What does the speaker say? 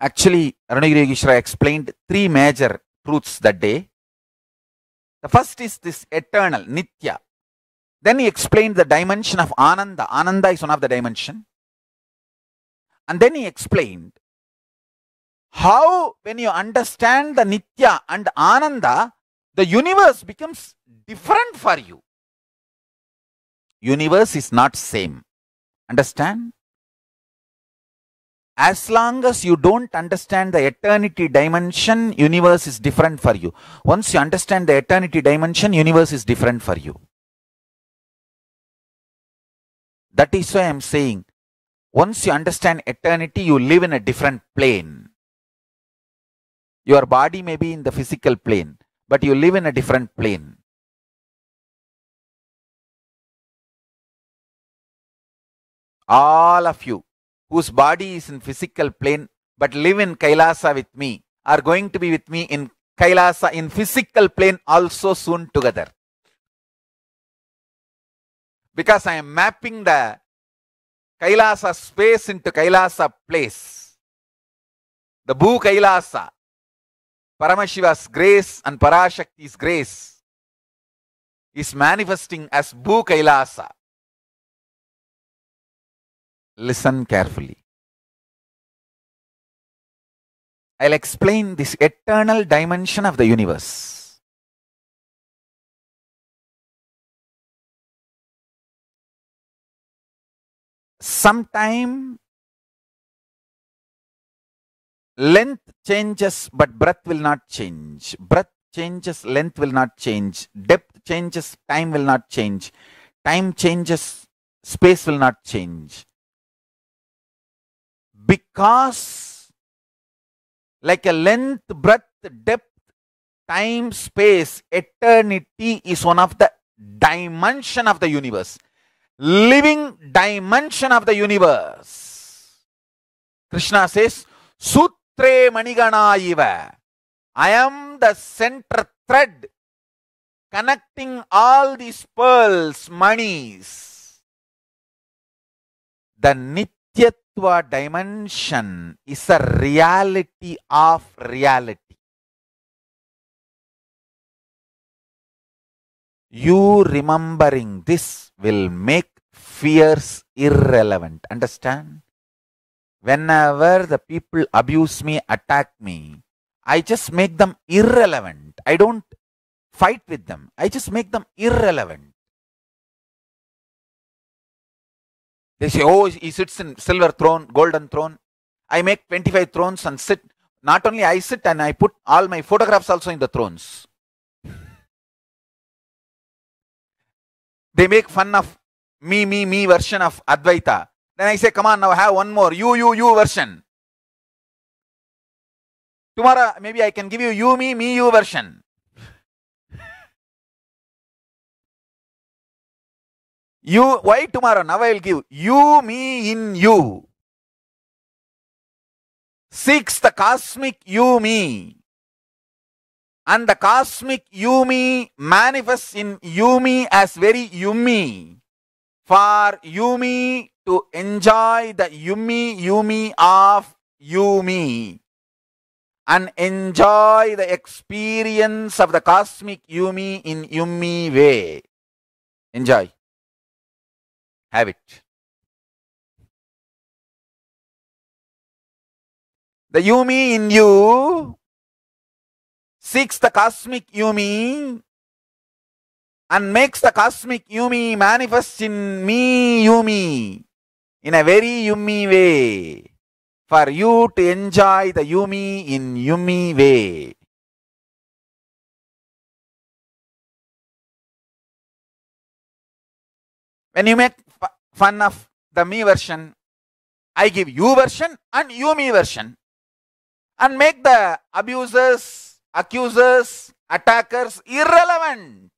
Actually, Arunagirigishra explained three major truths that day. The first is this eternal, Nitya. Then he explained the dimension of Ananda. Ananda is one of the dimension. And then he explained how when you understand the Nitya and Ananda, the universe becomes different for you. Universe is not same. Understand? as long as you don't understand the eternity dimension, universe is different for you. Once you understand the eternity dimension, universe is different for you. That is why I am saying, once you understand eternity, you live in a different plane. Your body may be in the physical plane, but you live in a different plane. All of you, whose body is in physical plane but live in Kailasa with me are going to be with me in Kailasa in physical plane also soon together. Because I am mapping the Kailasa space into Kailasa place. The Bhu Kailasa, Paramashiva's grace and Parashakti's grace is manifesting as Bhu Kailasa listen carefully. I'll explain this eternal dimension of the universe. Sometime length changes, but breadth will not change. Breadth changes, length will not change. Depth changes, time will not change. Time changes, space will not change. Because, like a length, breadth, depth, time, space, eternity is one of the dimension of the universe. Living dimension of the universe. Krishna says, Sutre Maniganaiva. I am the center thread connecting all these pearls, monies. The Nitya to a dimension is a reality of reality. You remembering this will make fears irrelevant. Understand? Whenever the people abuse me, attack me, I just make them irrelevant. I don't fight with them. I just make them irrelevant. They say, oh, he sits in silver throne, golden throne. I make 25 thrones and sit. Not only I sit and I put all my photographs also in the thrones. they make fun of me, me, me version of Advaita. Then I say, come on, now have one more, you, you, you version. Tomorrow, maybe I can give you you, me, me, you version. You, why tomorrow? Now I will give. You, me, in you. Seeks the cosmic you, me. And the cosmic you, me manifests in you, me as very you, me. For you, me to enjoy the you, me, you, me of you, me. And enjoy the experience of the cosmic you, me in you, me way. Enjoy have it. The Yumi in you seeks the cosmic Yumi and makes the cosmic Yumi manifest in me Yumi in a very Yumi way for you to enjoy the Yumi in Yumi way. When you make fun of the me version, I give you version and you me version. And make the abusers, accusers, attackers irrelevant.